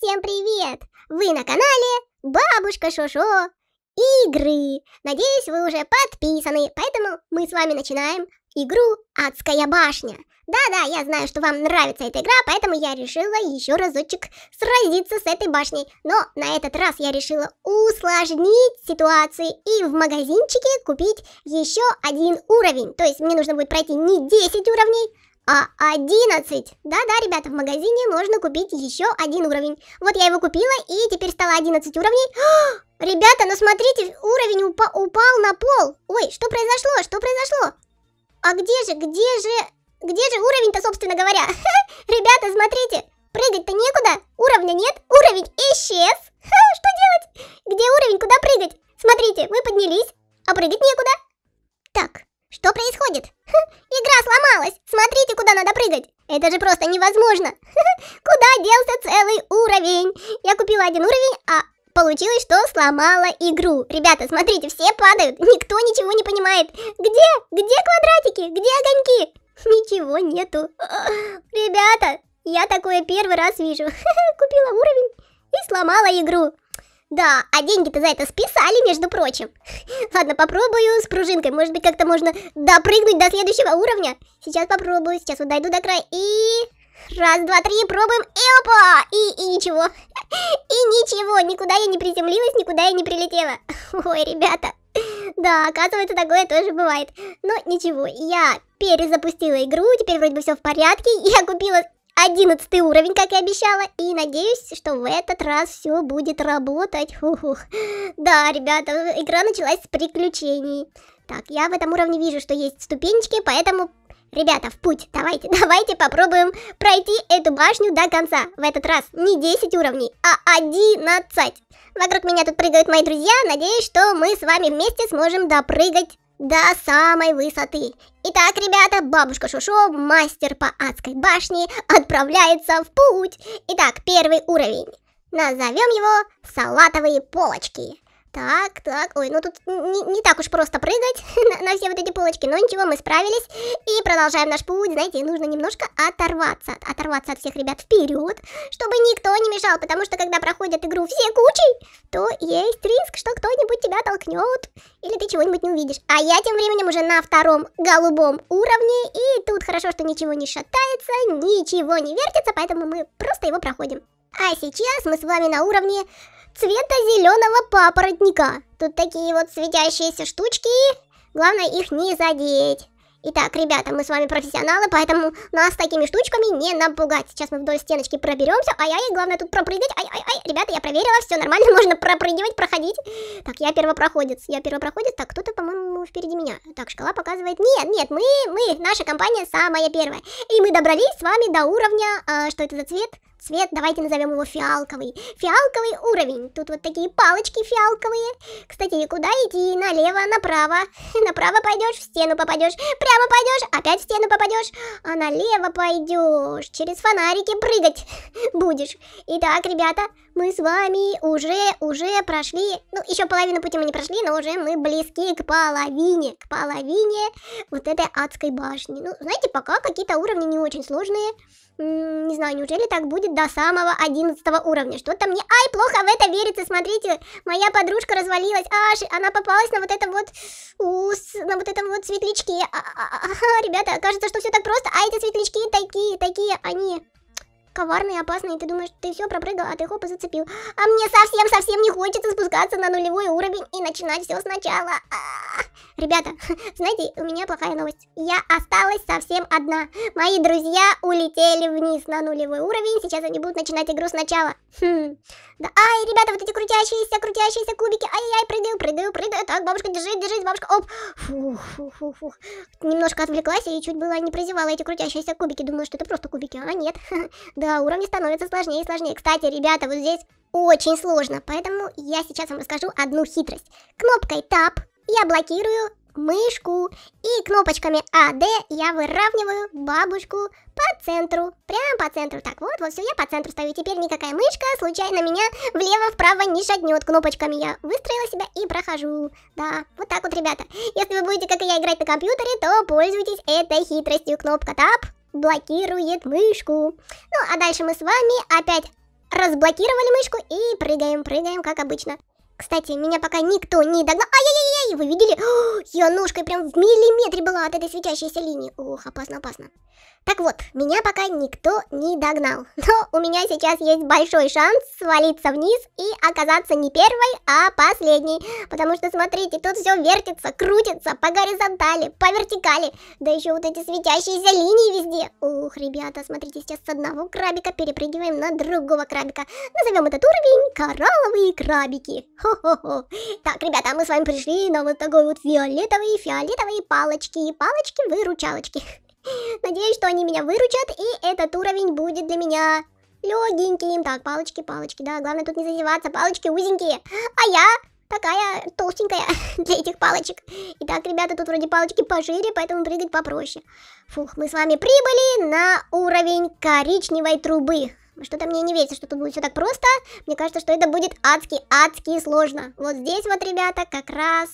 всем привет! Вы на канале Бабушка Шошо Игры! Надеюсь, вы уже подписаны, поэтому мы с вами начинаем игру Адская башня. Да-да, я знаю, что вам нравится эта игра, поэтому я решила еще разочек сразиться с этой башней. Но на этот раз я решила усложнить ситуацию и в магазинчике купить еще один уровень. То есть мне нужно будет пройти не 10 уровней, а 11! Да-да, ребята, в магазине можно купить еще один уровень. Вот я его купила, и теперь стало 11 уровней. ребята, ну смотрите, уровень упа упал на пол. Ой, что произошло? Что произошло? А где же, где же, где же уровень-то, собственно говоря? Ребята, смотрите, прыгать-то некуда, уровня нет, уровень исчез. Что делать? Где уровень, куда прыгать? Смотрите, мы поднялись, а прыгать некуда. Так, что происходит? Ха, игра сломалась! Смотрите, куда надо прыгать! Это же просто невозможно! Ха, куда делся целый уровень? Я купила один уровень, а получилось, что сломала игру. Ребята, смотрите, все падают, никто ничего не понимает. Где? Где квадратики? Где огоньки? Ничего нету. Ребята, я такое первый раз вижу. Купила уровень и сломала игру. Да, а деньги-то за это списали, между прочим. Ладно, попробую с пружинкой. Может быть, как-то можно допрыгнуть до следующего уровня. Сейчас попробую. Сейчас вот дойду до края и... Раз, два, три, пробуем. И опа! И, и ничего. И ничего. Никуда я не приземлилась, никуда я не прилетела. Ой, ребята. Да, оказывается, такое тоже бывает. Но ничего, я перезапустила игру, теперь вроде бы все в порядке. Я купила 11 уровень, как и обещала. И надеюсь, что в этот раз все будет работать. Фух. Да, ребята, игра началась с приключений. Так, я в этом уровне вижу, что есть ступенечки, поэтому... Ребята, в путь, давайте, давайте попробуем пройти эту башню до конца. В этот раз не 10 уровней, а 11. Вокруг меня тут прыгают мои друзья. Надеюсь, что мы с вами вместе сможем допрыгать до самой высоты. Итак, ребята, бабушка Шушо, мастер по адской башне, отправляется в путь. Итак, первый уровень. Назовем его «Салатовые полочки». Так, так, ой, ну тут не, не так уж просто прыгать на, на все вот эти полочки, но ну, ничего, мы справились и продолжаем наш путь, знаете, нужно немножко оторваться, оторваться от всех ребят вперед, чтобы никто не мешал, потому что когда проходят игру все кучей, то есть риск, что кто-нибудь тебя толкнет или ты чего-нибудь не увидишь. А я тем временем уже на втором голубом уровне, и тут хорошо, что ничего не шатается, ничего не вертится, поэтому мы просто его проходим. А сейчас мы с вами на уровне цвета зеленого папоротника. Тут такие вот светящиеся штучки. Главное их не задеть. Итак, ребята, мы с вами профессионалы, поэтому нас такими штучками не напугать. Сейчас мы вдоль стеночки проберемся. Ай-ай, главное тут пропрыгать. Ай-ай-ай, ребята, я проверила, все нормально, можно пропрыгивать, проходить. Так, я первопроходец, я первопроходец. Так, кто-то, по-моему, впереди меня. Так, шкала показывает. Нет, нет, мы, мы, наша компания самая первая. И мы добрались с вами до уровня, э, что это за цвет? Цвет, давайте назовем его фиалковый. Фиалковый уровень. Тут вот такие палочки фиалковые. Кстати, куда идти? Налево, направо. Направо пойдешь, в стену попадешь. Прямо пойдешь, опять в стену попадешь. А налево пойдешь. Через фонарики прыгать будешь. Итак, ребята, мы с вами уже, уже прошли, ну, еще половину пути мы не прошли, но уже мы близки к половине, к половине вот этой адской башни. Ну, знаете, пока какие-то уровни не очень сложные. Не знаю, неужели так будет до самого 11 уровня? Что-то мне... Ай, плохо в это верится, смотрите. Моя подружка развалилась. Аж она попалась на вот этом вот... ус, на вот этом вот светлячке. А, а, а, а ребята, кажется, что все так просто. А эти светлячки такие, такие, они коварный, опасный, ты думаешь, ты все пропрыгал, а ты хоп зацепил. А мне совсем-совсем не хочется спускаться на нулевой уровень и начинать все сначала. А -а -а. Ребята, знаете, у меня плохая новость. Я осталась совсем одна. Мои друзья улетели вниз на нулевой уровень. Сейчас они будут начинать игру сначала. Хм. Да, ай, ребята, вот эти крутящиеся, крутящиеся кубики. Ай-яй, прыгаю, прыгаю, прыгаю. Так, бабушка, держи, держись, бабушка. Оп. Фух, фух, фух, фух. Немножко отвлеклась и чуть было не прозевала эти крутящиеся кубики. Думала, что это просто кубики, а нет. Да, уровни становятся сложнее и сложнее. Кстати, ребята, вот здесь очень сложно, поэтому я сейчас вам расскажу одну хитрость. Кнопкой Tab я блокирую мышку. И кнопочками А, Д я выравниваю бабушку по центру. Прям по центру. Так, вот, вот все, я по центру стою. Теперь никакая мышка случайно меня влево-вправо не шагнет. Кнопочками я выстроила себя и прохожу. Да, вот так вот, ребята. Если вы будете, как и я, играть на компьютере, то пользуйтесь этой хитростью. Кнопка Tab блокирует мышку. Ну, а дальше мы с вами опять разблокировали мышку и прыгаем, прыгаем, как обычно. Кстати, меня пока никто не догнал. Ай-яй-яй! Ой, вы видели? я ножкой прям в миллиметре была от этой светящейся линии. Ох, опасно, опасно. Так вот, меня пока никто не догнал. Но у меня сейчас есть большой шанс свалиться вниз и оказаться не первой, а последней. Потому что, смотрите, тут все вертится, крутится по горизонтали, по вертикали. Да еще вот эти светящиеся линии везде. Ух, ребята, смотрите, сейчас с одного крабика перепрыгиваем на другого крабика. Назовем этот уровень «Коралловые крабики». Хо-хо-хо. Так, ребята, мы с вами пришли на да, вот такой вот фиолетовые, фиолетовые палочки, и палочки-выручалочки. Надеюсь, что они меня выручат, и этот уровень будет для меня легеньким. Так, палочки, палочки, да, главное тут не задеваться палочки узенькие. А я такая толстенькая для этих палочек. Итак, ребята, тут вроде палочки пожире, поэтому прыгать попроще. Фух, мы с вами прибыли на уровень коричневой трубы. Что-то мне не верится, что тут будет все так просто. Мне кажется, что это будет адски, адски сложно. Вот здесь вот, ребята, как раз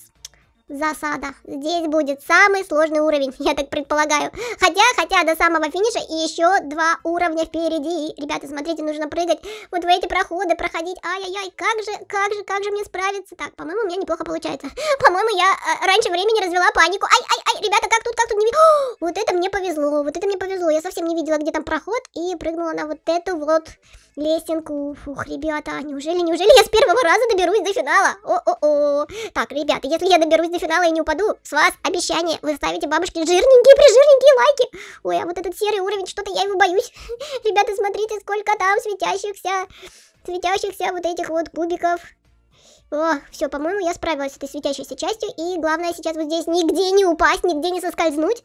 засада. Здесь будет самый сложный уровень, я так предполагаю. Хотя, хотя до самого финиша и еще два уровня впереди. И, ребята, смотрите, нужно прыгать вот в эти проходы, проходить. Ай-яй-яй, как же, как же, как же мне справиться? Так, по-моему, у меня неплохо получается. По-моему, я э, раньше времени развела панику. Ай-ай-ай, ребята, как тут, как тут не видно? Вот это мне повезло, вот это мне повезло. Я совсем не видела, где там проход и прыгнула на вот эту вот лестинку. Фух, ребята, неужели, неужели я с первого раза доберусь до финала? О-о-о. Так, ребята, если я доберусь до финала и не упаду. С вас обещание, вы ставите бабушке жирненькие-прижирненькие лайки. Ой, а вот этот серый уровень, что-то я его боюсь. Ребята, смотрите, сколько там светящихся, светящихся вот этих вот кубиков. О, все, по-моему, я справилась с этой светящейся частью. И главное сейчас вот здесь нигде не упасть, нигде не соскользнуть.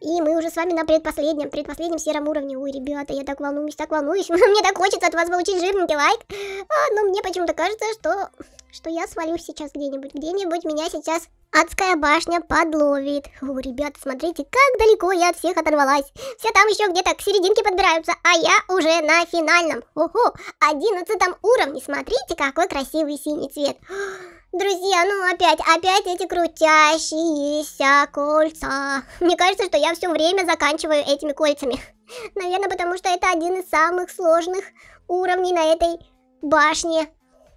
И мы уже с вами на предпоследнем, предпоследнем сером уровне. Ой, ребята, я так волнуюсь, так волнуюсь. Мне так хочется от вас получить жирненький лайк. А, но мне почему-то кажется, что что я свалюсь сейчас где-нибудь. Где-нибудь меня сейчас адская башня подловит. О, ребята, смотрите, как далеко я от всех оторвалась. Все там еще где-то к серединке подбираются, а я уже на финальном. Ого, одиннадцатом уровне. Смотрите, какой красивый синий цвет. Друзья, ну опять, опять эти крутящиеся кольца. Мне кажется, что я все время заканчиваю этими кольцами. Наверное, потому что это один из самых сложных уровней на этой башне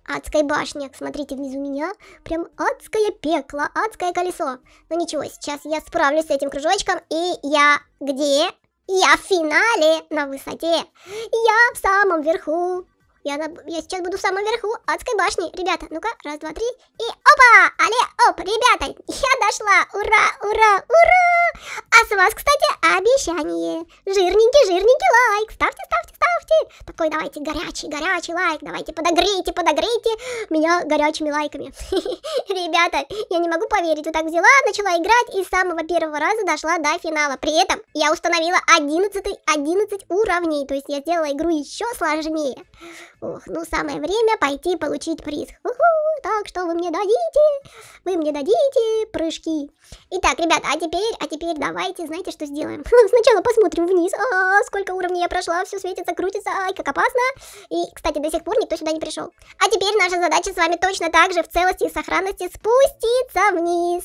адской башне. Смотрите, внизу меня прям адское пекло, адское колесо. Но ну, ничего, сейчас я справлюсь с этим кружочком, и я где? Я в финале, на высоте. Я в самом верху. Я, на... я сейчас буду в самом верху адской башни. Ребята, ну-ка, раз, два, три. И опа! Але, оп, ребята, я дошла. Ура, ура, ура! А с вас, кстати, обещание. Жирненький, жирненький лайк. Ставьте, ставьте, ставьте. Такой, давайте, горячий, горячий лайк, давайте, подогрейте, подогрейте меня горячими лайками. Ребята, я не могу поверить, вот так взяла, начала играть и с самого первого раза дошла до финала. При этом я установила 11, 11 уровней, то есть я сделала игру еще сложнее. Ух, ну самое время пойти получить приз. так что вы мне дадите, вы мне дадите прыжки. Итак, ребят, а теперь, а теперь давайте, знаете, что сделаем? Сначала посмотрим вниз, а, сколько уровней я прошла, все светится круто крутится, ай, как опасно. И, кстати, до сих пор никто сюда не пришел. А теперь наша задача с вами точно так же в целости и сохранности спуститься вниз.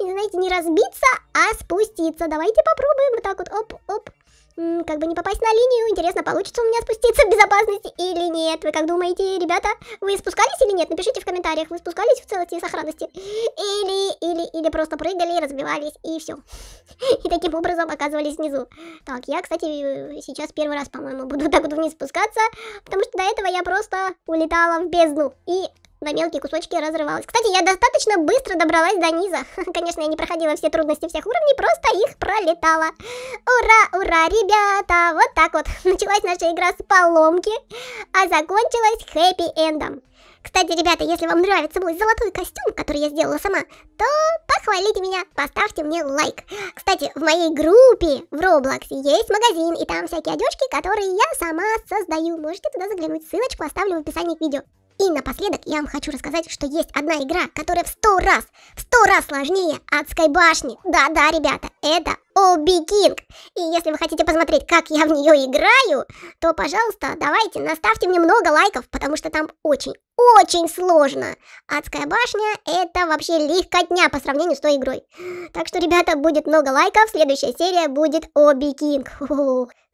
И, знаете, не разбиться, а спуститься. Давайте попробуем вот так вот, оп-оп как бы не попасть на линию. Интересно, получится у меня спуститься в безопасности или нет? Вы как думаете, ребята? Вы спускались или нет? Напишите в комментариях, вы спускались в целости и сохранности? Или, или, или просто прыгали, разбивались и все. И таким образом оказывались внизу. Так, я, кстати, сейчас первый раз, по-моему, буду так вот вниз спускаться, потому что до этого я просто улетала в бездну. И на мелкие кусочки разрывалась. Кстати, я достаточно быстро добралась до низа. Конечно, я не проходила все трудности всех уровней, просто их пролетала. Ура, ура, ребята! Вот так вот. Началась наша игра с поломки, а закончилась хэппи-эндом. Кстати, ребята, если вам нравится мой золотой костюм, который я сделала сама, то похвалите меня, поставьте мне лайк. Кстати, в моей группе в Roblox есть магазин, и там всякие одежки, которые я сама создаю. Можете туда заглянуть, ссылочку оставлю в описании к видео. И напоследок я вам хочу рассказать, что есть одна игра, которая в сто раз, в сто раз сложнее адской башни. Да-да, ребята, это Оби Кинг. И если вы хотите посмотреть, как я в нее играю, то, пожалуйста, давайте наставьте мне много лайков, потому что там очень, очень сложно. Адская башня это вообще легкотня по сравнению с той игрой. Так что, ребята, будет много лайков, следующая серия будет Оби Кинг.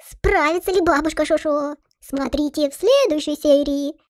Справится ли бабушка Шошо? Смотрите в следующей серии.